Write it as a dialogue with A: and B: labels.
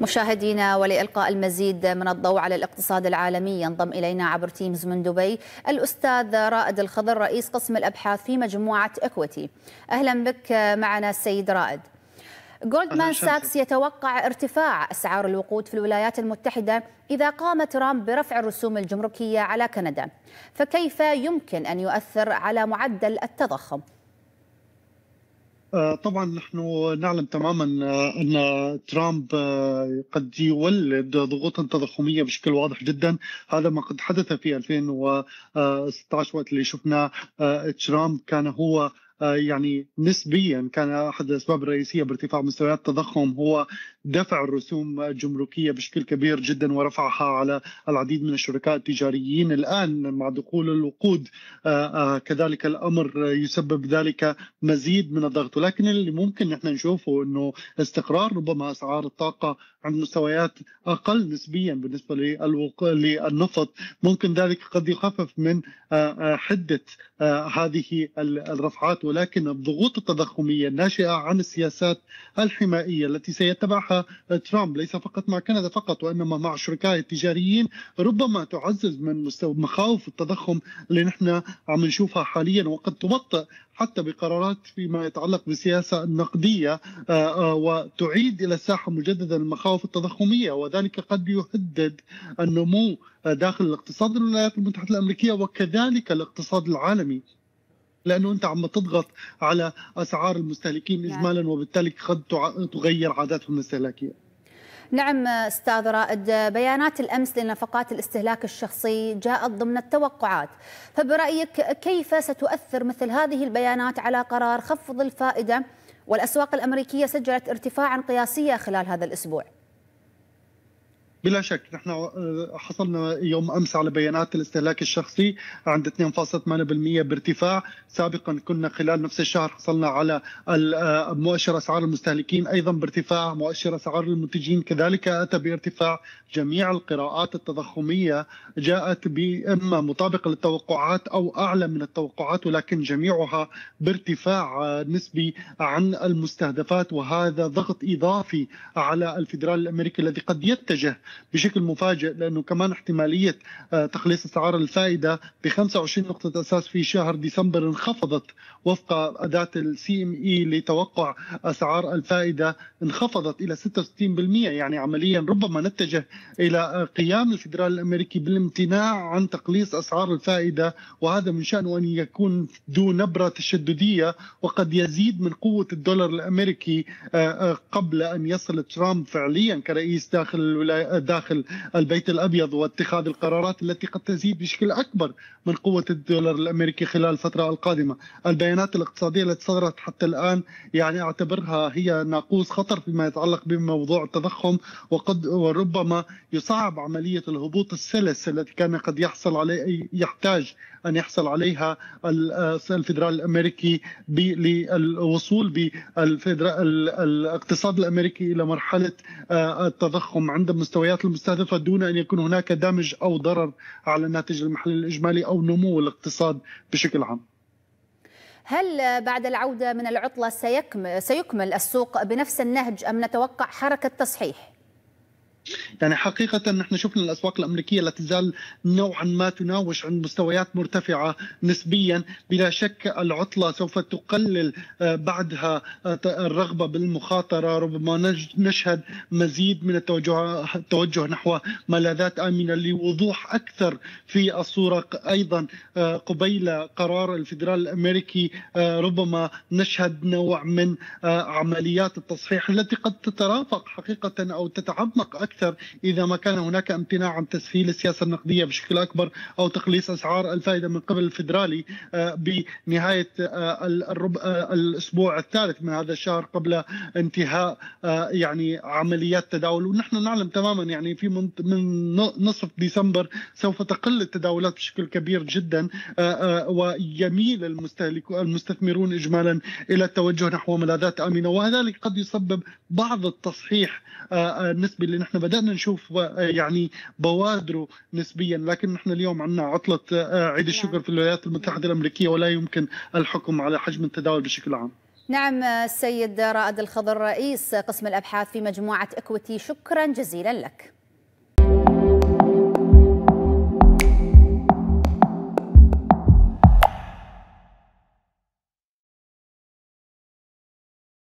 A: مشاهدينا ولإلقاء المزيد من الضوء على الاقتصاد العالمي ينضم إلينا عبر تيمز من دبي الأستاذ رائد الخضر رئيس قسم الأبحاث في مجموعة إكوتي أهلا بك معنا السيد رائد جولدمان ساكس يتوقع ارتفاع أسعار الوقود في الولايات المتحدة إذا قام ترامب برفع الرسوم الجمركية على كندا فكيف يمكن أن يؤثر على معدل التضخم
B: آه، طبعا نحن نعلم تماما آه، ان ترامب آه، قد يولد ضغوطا تضخميه بشكل واضح جدا هذا ما قد حدث في 2016 وقت اللي شفنا ترامب كان هو يعني نسبيا كان احد الاسباب الرئيسيه بارتفاع مستويات التضخم هو دفع الرسوم الجمركية بشكل كبير جدا ورفعها على العديد من الشركاء التجاريين الآن مع دخول الوقود آه، آه، كذلك الأمر يسبب ذلك مزيد من الضغط ولكن اللي ممكن نحن نشوفه أنه استقرار ربما أسعار الطاقة عند مستويات أقل نسبيا بالنسبة للنفط ممكن ذلك قد يخفف من آه، حدة هذه الرفعات ولكن الضغوط التضخمية الناشئة عن السياسات الحمائية التي سيتبعها آه، ترامب ليس فقط مع كندا فقط وانما مع شركائه التجاريين ربما تعزز من مستوى مخاوف التضخم اللي نحن عم نشوفها حاليا وقد تبطئ حتى بقرارات فيما يتعلق بالسياسه النقديه آه، آه، وتعيد الى الساحه مجددا المخاوف التضخميه وذلك قد يهدد النمو داخل الاقتصاد الولايات المتحده الامريكيه وكذلك الاقتصاد العالمي لانه انت عم تضغط على اسعار المستهلكين نعم. اجمالا وبالتالي قد تغير عاداتهم الاستهلاكيه.
A: نعم استاذ رائد بيانات الامس لنفقات الاستهلاك الشخصي جاءت ضمن التوقعات فبرايك كيف ستؤثر مثل هذه البيانات على قرار خفض الفائده والاسواق الامريكيه سجلت ارتفاعا قياسيا خلال هذا الاسبوع؟
B: بلا شك نحن آه، حصلنا يوم امس على بيانات الاستهلاك الشخصي عند 2.8% بارتفاع سابقا كنا خلال نفس الشهر حصلنا على آه، مؤشر اسعار المستهلكين ايضا بارتفاع مؤشر اسعار المنتجين كذلك اتى بارتفاع جميع القراءات التضخميه جاءت باما مطابقه للتوقعات او اعلى من التوقعات ولكن جميعها بارتفاع آه، نسبي عن المستهدفات وهذا ضغط اضافي على الفدرال الامريكي الذي قد يتجه بشكل مفاجئ لانه كمان احتماليه آه، تقليص اسعار الفائده ب 25 نقطه اساس في شهر ديسمبر انخفضت وفق اداه السي ام اي e لتوقع اسعار الفائده انخفضت الى 66% يعني عمليا ربما نتجه الى آه، قيام الفدرال الامريكي بالامتناع عن تقليص اسعار الفائده وهذا من شانه ان يكون ذو نبره تشدديه وقد يزيد من قوه الدولار الامريكي آه، قبل ان يصل ترامب فعليا كرئيس داخل الولايات داخل البيت الابيض واتخاذ القرارات التي قد تزيد بشكل اكبر من قوه الدولار الامريكي خلال الفتره القادمه، البيانات الاقتصاديه التي صدرت حتى الان يعني اعتبرها هي ناقوس خطر فيما يتعلق بموضوع التضخم وقد وربما يصعب عمليه الهبوط السلس التي كان قد يحصل عليه يحتاج ان يحصل عليها آه، الفدرال الامريكي للوصول بالاقتصاد الامريكي الى مرحله آه، التضخم عند المستويات المستهدفه دون ان يكون هناك دمج او ضرر على الناتج المحلي الاجمالي او نمو الاقتصاد بشكل عام.
A: هل بعد العودة من العطلة سيكمل السوق بنفس النهج أم نتوقع حركة تصحيح؟
B: يعني حقيقة نحن شفنا الأسواق الأمريكية لا تزال نوعا ما تناوش عند مستويات مرتفعة نسبيا بلا شك العطلة سوف تقلل آه، بعدها آه، الرغبة بالمخاطرة ربما نشهد مزيد من التوجه, التوجه نحو ملاذات آمنة لوضوح أكثر في الصورة أيضا آه، قبيل قرار الفدرال الأمريكي ربما نشهد نوع من عمليات التصحيح التي قد تترافق حقيقة أو تتعمق أكثر اكثر اذا ما كان هناك امتناع عن تسهيل السياسه النقديه بشكل اكبر او تقليص اسعار الفائده من قبل الفدرالي آه، بنهايه آه، الربع آه، الاسبوع الثالث من هذا الشهر قبل انتهاء يعني عمليات تداول ونحن نعلم تماما يعني في من نصف ديسمبر سوف تقل التداولات بشكل كبير جدا ويميل المستهلك المستثمرون اجمالا الى التوجه نحو ملاذات امنه وذلك قد يسبب بعض التصحيح النسبي اللي نحن بدانا نشوف يعني بوادره نسبيا لكن نحن اليوم عندنا عطله آه، عيد نعم. الشكر في الولايات المتحده الامريكيه ولا يمكن الحكم على حجم التداول بشكل عام
A: نعم السيد رائد الخضر رئيس قسم الابحاث في مجموعه اكويتي شكرا جزيلا لك